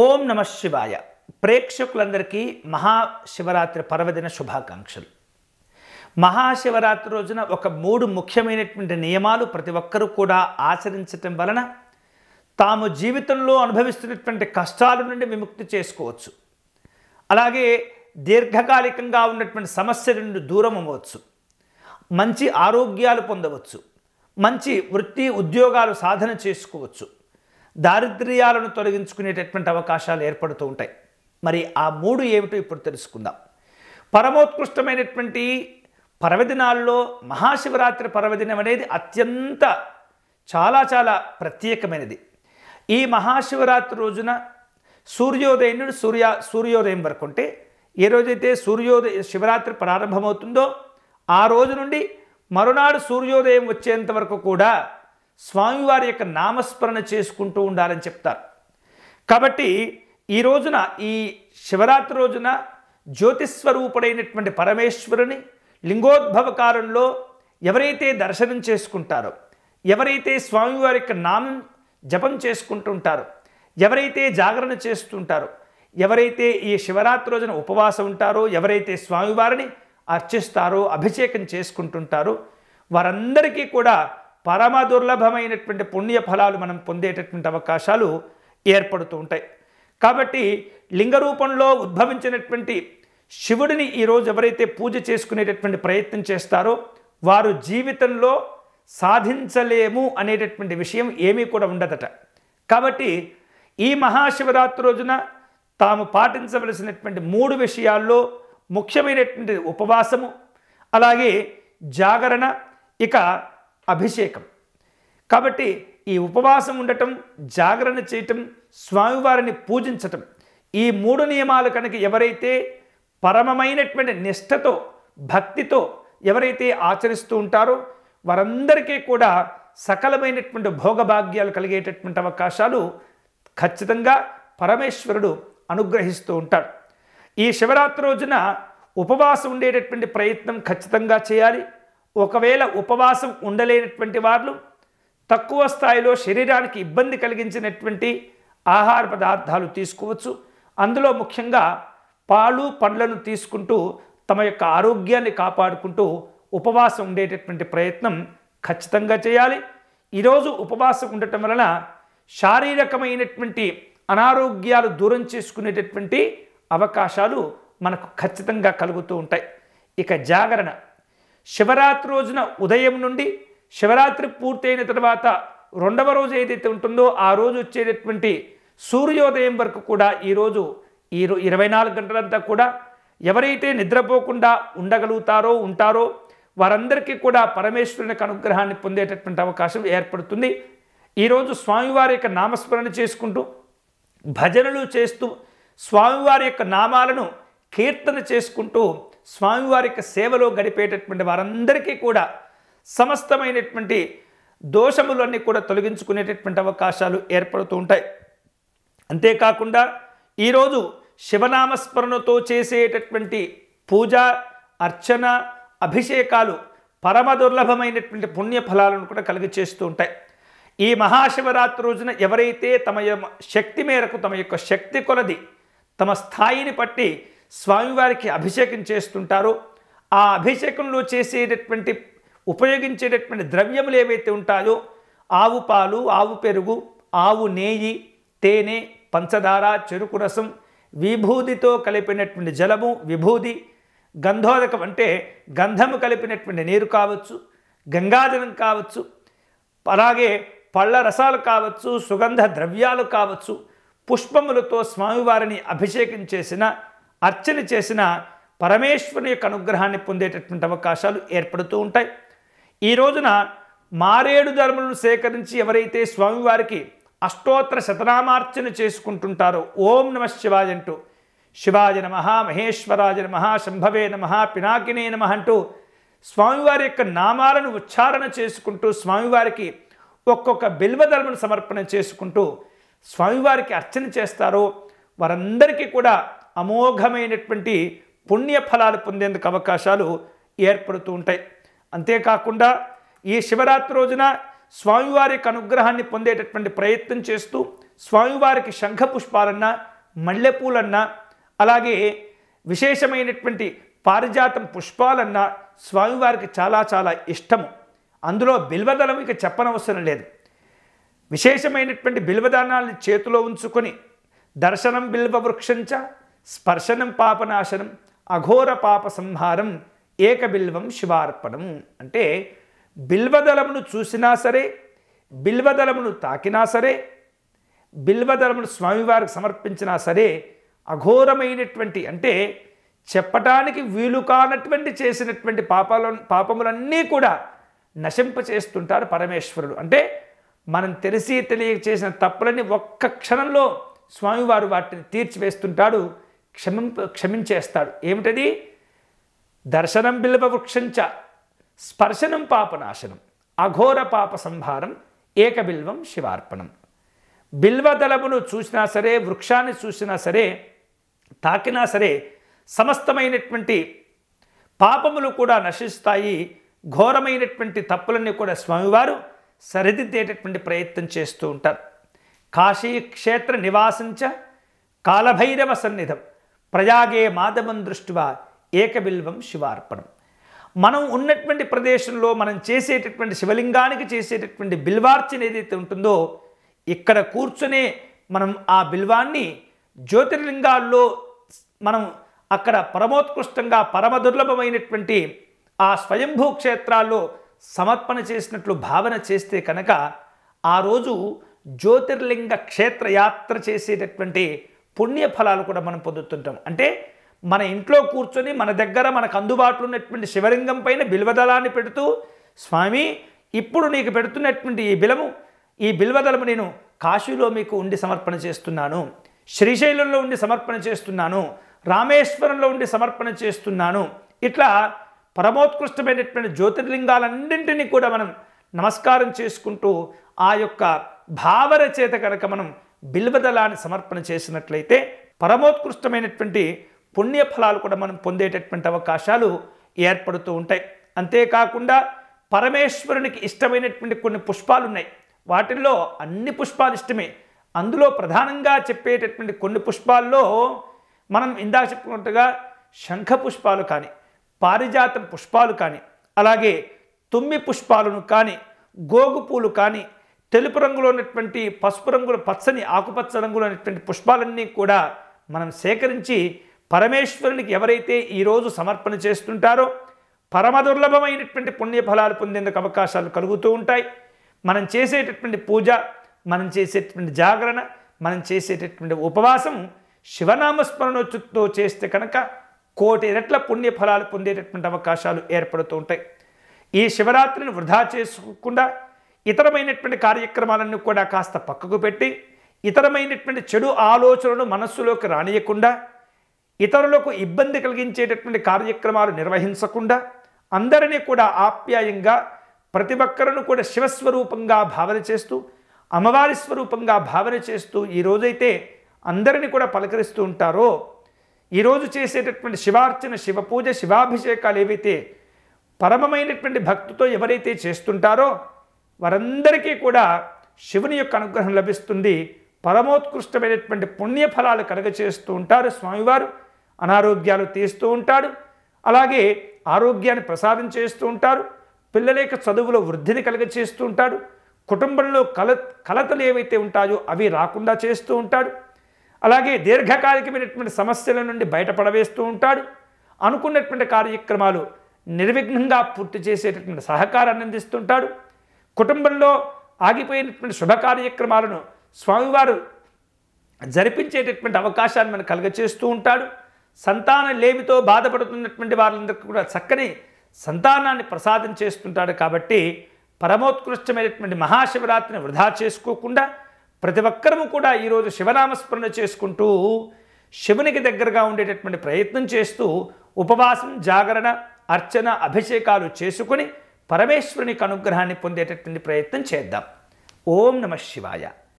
ఓం నమ శివాయ ప్రేక్షకులందరికీ మహాశివరాత్రి పర్వదిన శుభాకాంక్షలు మహాశివరాత్రి రోజున ఒక మూడు ముఖ్యమైనటువంటి నియమాలు ప్రతి ఒక్కరూ కూడా ఆచరించటం వలన తాము జీవితంలో అనుభవిస్తున్నటువంటి కష్టాల నుండి విముక్తి చేసుకోవచ్చు అలాగే దీర్ఘకాలికంగా ఉన్నటువంటి సమస్య నుండి దూరం అవ్వచ్చు మంచి ఆరోగ్యాలు పొందవచ్చు మంచి వృత్తి ఉద్యోగాలు సాధన చేసుకోవచ్చు దారిద్ర్యాలను తొలగించుకునేటటువంటి అవకాశాలు ఏర్పడుతూ ఉంటాయి మరి ఆ మూడు ఏమిటో ఇప్పుడు తెలుసుకుందాం పరమోత్కృష్టమైనటువంటి పర్వదినాల్లో మహాశివరాత్రి పర్వదినం అనేది అత్యంత చాలా చాలా ప్రత్యేకమైనది ఈ మహాశివరాత్రి రోజున సూర్యోదయం నుండి సూర్య సూర్యోదయం వరకు ఉంటే ఏ రోజైతే సూర్యోదయ శివరాత్రి ప్రారంభమవుతుందో ఆ రోజు నుండి మరునాడు సూర్యోదయం వచ్చేంత వరకు కూడా స్వామివారి యొక్క నామస్మరణ చేసుకుంటూ ఉండాలని చెప్తారు కాబట్టి ఈ రోజున ఈ శివరాత్రి రోజున జ్యోతిస్వరూపుడైనటువంటి పరమేశ్వరుని లింగోద్భవకారంలో ఎవరైతే దర్శనం చేసుకుంటారో ఎవరైతే స్వామివారి యొక్క నామం జపం చేసుకుంటుంటారో ఎవరైతే జాగరణ చేస్తుంటారో ఎవరైతే ఈ శివరాత్రి రోజున ఉపవాసం ఉంటారో ఎవరైతే స్వామివారిని అర్చిస్తారో అభిషేకం చేసుకుంటుంటారో వారందరికీ కూడా పరమ దుర్లభమైనటువంటి పుణ్య ఫలాలు మనం పొందేటటువంటి అవకాశాలు ఏర్పడుతూ ఉంటాయి కాబట్టి లింగ రూపంలో ఉద్భవించినటువంటి శివుడిని ఈరోజు ఎవరైతే పూజ చేసుకునేటటువంటి ప్రయత్నం చేస్తారో వారు జీవితంలో సాధించలేము అనేటటువంటి విషయం ఏమీ కూడా ఉండదట కాబట్టి ఈ మహాశివరాత్రి రోజున తాము పాటించవలసినటువంటి మూడు విషయాల్లో ముఖ్యమైనటువంటి ఉపవాసము అలాగే జాగరణ ఇక అభిషేకం కాబట్టి ఈ ఉపవాసం ఉండటం జాగరణ చేయటం స్వామివారిని పూజించటం ఈ మూడు నియమాలు కనుక ఎవరైతే పరమమైనటువంటి నిష్ఠతో భక్తితో ఎవరైతే ఆచరిస్తూ ఉంటారో వారందరికీ కూడా సకలమైనటువంటి భోగభాగ్యాలు కలిగేటటువంటి అవకాశాలు ఖచ్చితంగా పరమేశ్వరుడు అనుగ్రహిస్తూ ఉంటాడు ఈ శివరాత్రి రోజున ఉపవాసం ఉండేటటువంటి ప్రయత్నం ఖచ్చితంగా చేయాలి ఒకవేళ ఉపవాసం ఉండలేనటువంటి వాళ్ళు తక్కువ స్థాయిలో శరీరానికి ఇబ్బంది కలిగించినటువంటి ఆహార పదార్థాలు తీసుకోవచ్చు అందులో ముఖ్యంగా పాలు పండ్లను తీసుకుంటూ తమ యొక్క ఆరోగ్యాన్ని కాపాడుకుంటూ ఉపవాసం ఉండేటటువంటి ప్రయత్నం ఖచ్చితంగా చేయాలి ఈరోజు ఉపవాసం ఉండటం వలన శారీరకమైనటువంటి అనారోగ్యాలు దూరం చేసుకునేటటువంటి అవకాశాలు మనకు ఖచ్చితంగా కలుగుతూ ఉంటాయి ఇక జాగరణ శివరాత్రి రోజున ఉదయం నుండి శివరాత్రి పూర్తయిన తర్వాత రెండవ రోజు ఏదైతే ఉంటుందో ఆ రోజు వచ్చేటటువంటి సూర్యోదయం వరకు కూడా ఈరోజు ఈ ఇరవై నాలుగు గంటలంతా కూడా ఎవరైతే నిద్రపోకుండా ఉండగలుగుతారో ఉంటారో వారందరికీ కూడా పరమేశ్వరుని యొక్క అనుగ్రహాన్ని పొందేటటువంటి అవకాశం ఏర్పడుతుంది ఈరోజు స్వామివారి యొక్క నామస్మరణ చేసుకుంటూ భజనలు చేస్తూ స్వామివారి యొక్క నామాలను కీర్తన చేసుకుంటూ స్వామివారి యొక్క సేవలో గడిపేటటువంటి వారందరికీ కూడా సమస్తమైనటువంటి దోషములన్నీ కూడా తొలగించుకునేటటువంటి అవకాశాలు ఏర్పడుతూ ఉంటాయి అంతేకాకుండా ఈరోజు శివనామస్మరణతో చేసేటటువంటి పూజ అర్చన అభిషేకాలు పరమ దుర్లభమైనటువంటి పుణ్య ఫలాలను కూడా కలిగి చేస్తూ ఉంటాయి ఈ మహాశివరాత్రి రోజున ఎవరైతే తమ శక్తి మేరకు తమ యొక్క శక్తి కొలది తమ స్థాయిని పట్టి స్వామివారికి అభిషేకం చేస్తుంటారో ఆ అభిషేకంలో చేసేటటువంటి ఉపయోగించేటటువంటి ద్రవ్యములు ఏవైతే ఉంటాయో ఆవు పాలు ఆవు పెరుగు ఆవు నేయి తేనె పంచదార చెరుకు రసం విభూదితో కలిపినటువంటి జలము విభూది గంధోదకం అంటే గంధము కలిపినటువంటి నీరు కావచ్చు గంగాజలం కావచ్చు అలాగే పళ్ళ రసాలు కావచ్చు సుగంధ ద్రవ్యాలు కావచ్చు పుష్పములతో స్వామివారిని అభిషేకం చేసిన అర్చన చేసిన పరమేశ్వరుని యొక్క అనుగ్రహాన్ని పొందేటటువంటి అవకాశాలు ఏర్పడుతూ ఉంటాయి ఈ రోజున మారేడు ధర్మలను సేకరించి ఎవరైతే స్వామివారికి అష్టోత్తర శతనామార్చన చేసుకుంటుంటారో ఓం నమ శివాయ అంటూ శివాయ నమ మహేశ్వరాయ నమ శంభవే నమ పినాకినే నమ అంటూ స్వామివారి యొక్క నామాలను ఉచ్చారణ చేసుకుంటూ స్వామివారికి ఒక్కొక్క బిల్వధర్మను సమర్పణ చేసుకుంటూ స్వామివారికి అర్చన చేస్తారో వారందరికీ కూడా అమోఘమైనటువంటి పుణ్యఫలాలు పొందేందుకు అవకాశాలు ఏర్పడుతూ ఉంటాయి అంతేకాకుండా ఈ శివరాత్రి రోజున స్వామివారి యొక్క అనుగ్రహాన్ని పొందేటటువంటి ప్రయత్నం చేస్తూ స్వామివారికి శంఖ పుష్పాలన్నా మల్లెపూలన్నా అలాగే విశేషమైనటువంటి పారిజాతం పుష్పాలన్నా స్వామివారికి చాలా చాలా ఇష్టము అందులో బిల్వదళం ఇక చెప్పనవసరం లేదు విశేషమైనటువంటి బిల్వదానాలను చేతిలో ఉంచుకొని దర్శనం బిల్వ వృక్షంచ స్పర్శనం పాపనాశనం అఘోర పాప సంహారం ఏకబిల్వం శివార్పణం అంటే బిల్వదలమును చూసినా సరే బిల్వదలమును తాకినా సరే బిల్వదలమును స్వామివారికి సమర్పించినా సరే అఘోరమైనటువంటి అంటే చెప్పటానికి వీలు కానటువంటి చేసినటువంటి పాపాల పాపములన్నీ కూడా నశింపచేస్తుంటారు పరమేశ్వరుడు అంటే మనం తెలిసి తెలియ చేసిన తప్పులన్నీ ఒక్క క్షణంలో స్వామివారు వాటిని తీర్చివేస్తుంటాడు క్షమింప క్షమించేస్తాడు ఏమిటది దర్శనం బిల్వ వృక్షంచ స్పర్శనం పాపనాశనం అఘోర పాప ఏక ఏకబిల్వం శివార్పణం బిల్వదళమును చూసినా సరే వృక్షాన్ని చూసినా సరే తాకినా సరే సమస్తమైనటువంటి పాపములు కూడా నశిస్తాయి ఘోరమైనటువంటి తప్పులన్నీ కూడా స్వామివారు సరిదిద్దేటటువంటి ప్రయత్నం చేస్తూ ఉంటారు కాశీ క్షేత్ర కాలభైరవ సన్నిధం ప్రజాగే మాధవం దృష్టివా ఏకబిల్వం శివార్పణం మనం ఉన్నటువంటి ప్రదేశంలో మనం చేసేటటువంటి శివలింగానికి చేసేటటువంటి బిల్వార్చన ఏదైతే ఉంటుందో ఇక్కడ కూర్చునే మనం ఆ బిల్వాన్ని జ్యోతిర్లింగాల్లో మనం అక్కడ పరమోత్కృష్టంగా పరమ దుర్లభమైనటువంటి ఆ స్వయంభూ క్షేత్రాల్లో సమర్పణ చేసినట్లు భావన చేస్తే కనుక ఆ రోజు జ్యోతిర్లింగ క్షేత్రయాత్ర చేసేటటువంటి పుణ్య ఫలాలు కూడా మనం పొందుతుంటాం అంటే మన ఇంట్లో కూర్చొని మన దగ్గర మనకు అందుబాటులో ఉన్నటువంటి శివలింగం పైన బిల్వదళాన్ని పెడుతూ స్వామి ఇప్పుడు నీకు పెడుతున్నటువంటి ఈ బిలము ఈ బిల్వదళము నేను కాశీలో మీకు ఉండి సమర్పణ చేస్తున్నాను శ్రీశైలంలో ఉండి సమర్పణ చేస్తున్నాను రామేశ్వరంలో ఉండి సమర్పణ చేస్తున్నాను ఇట్లా పరమోత్కృష్టమైనటువంటి జ్యోతిర్లింగాలన్నింటినీ కూడా మనం నమస్కారం చేసుకుంటూ ఆ యొక్క భావన చేత కనుక మనం బిల్వదళాన్ని సమర్పణ చేసినట్లయితే పరమోత్కృష్టమైనటువంటి పుణ్యఫలాలు కూడా మనం పొందేటటువంటి అవకాశాలు ఏర్పడుతూ ఉంటాయి అంతేకాకుండా పరమేశ్వరునికి ఇష్టమైనటువంటి కొన్ని పుష్పాలు ఉన్నాయి వాటిల్లో అన్ని పుష్పాలు ఇష్టమే అందులో ప్రధానంగా చెప్పేటటువంటి కొన్ని పుష్పాల్లో మనం ఇందాక చెప్పుకున్నట్టుగా శంఖ పుష్పాలు కానీ పారిజాతం పుష్పాలు కానీ అలాగే తుమ్మి పుష్పాలను కానీ గోగు పూలు కానీ తెలుపు రంగులో ఉన్నటువంటి పసుపు రంగుల పచ్చని ఆకుపచ్చ రంగులో ఉన్నటువంటి పుష్పాలన్నీ కూడా మనం సేకరించి పరమేశ్వరునికి ఎవరైతే ఈరోజు సమర్పణ చేస్తుంటారో పరమ దుర్లభమైనటువంటి పుణ్యఫలాలు పొందేందుకు అవకాశాలు కలుగుతూ ఉంటాయి మనం చేసేటటువంటి పూజ మనం చేసేటటువంటి జాగరణ మనం చేసేటటువంటి ఉపవాసం చుట్టూ చేస్తే కనుక కోటి రెట్ల పుణ్యఫలాలు పొందేటటువంటి అవకాశాలు ఏర్పడుతూ ఉంటాయి ఈ శివరాత్రిని వృధా చేసుకోకుండా ఇతరమైనటువంటి కార్యక్రమాలన్నీ కూడా కాస్త పక్కకు పెట్టి ఇతరమైనటువంటి చెడు ఆలోచనలు మనస్సులోకి రానియకుండా ఇతరులకు ఇబ్బంది కలిగించేటటువంటి కార్యక్రమాలు నిర్వహించకుండా అందరినీ కూడా ఆప్యాయంగా ప్రతి ఒక్కరిని కూడా శివస్వరూపంగా భావన చేస్తూ అమ్మవారి స్వరూపంగా భావన చేస్తూ ఈరోజైతే అందరినీ కూడా పలకరిస్తూ ఉంటారో ఈరోజు చేసేటటువంటి శివార్చన శివపూజ శివాభిషేకాలు ఏవైతే పరమమైనటువంటి భక్తితో ఎవరైతే చేస్తుంటారో వారందరికీ కూడా శివుని యొక్క అనుగ్రహం లభిస్తుంది పరమోత్కృష్టమైనటువంటి పుణ్యఫలాలు కలగచేస్తూ ఉంటారు స్వామివారు అనారోగ్యాలు తీస్తూ ఉంటాడు అలాగే ఆరోగ్యాన్ని ప్రసాదం చేస్తూ ఉంటారు పిల్లల యొక్క చదువులో వృద్ధిని కలగచేస్తూ ఉంటాడు కుటుంబంలో కల కలతలు ఏవైతే ఉంటాయో అవి రాకుండా చేస్తూ ఉంటాడు అలాగే దీర్ఘకాలికమైనటువంటి సమస్యల నుండి బయటపడవేస్తూ ఉంటాడు అనుకున్నటువంటి కార్యక్రమాలు నిర్విఘ్నంగా పూర్తి చేసేటటువంటి సహకారాన్ని అందిస్తుంటాడు కుటుంబంలో ఆగిపోయినటువంటి శుభ కార్యక్రమాలను స్వామివారు జరిపించేటటువంటి అవకాశాన్ని మనకు కలుగచేస్తూ ఉంటాడు సంతాన లేమితో బాధపడుతున్నటువంటి వారందరికీ కూడా చక్కని సంతానాన్ని ప్రసాదం చేస్తుంటాడు కాబట్టి పరమోత్కృష్టమైనటువంటి మహాశివరాత్రిని వృధా చేసుకోకుండా ప్రతి ఒక్కరము కూడా ఈరోజు శివనామస్మరణ చేసుకుంటూ శివునికి దగ్గరగా ఉండేటటువంటి ప్రయత్నం చేస్తూ ఉపవాసం జాగరణ అర్చన అభిషేకాలు చేసుకుని పరమేశ్వరునికి అనుగ్రహాన్ని పొందేటటువంటి ప్రయత్నం చేద్దాం ఓం నమ శివాయ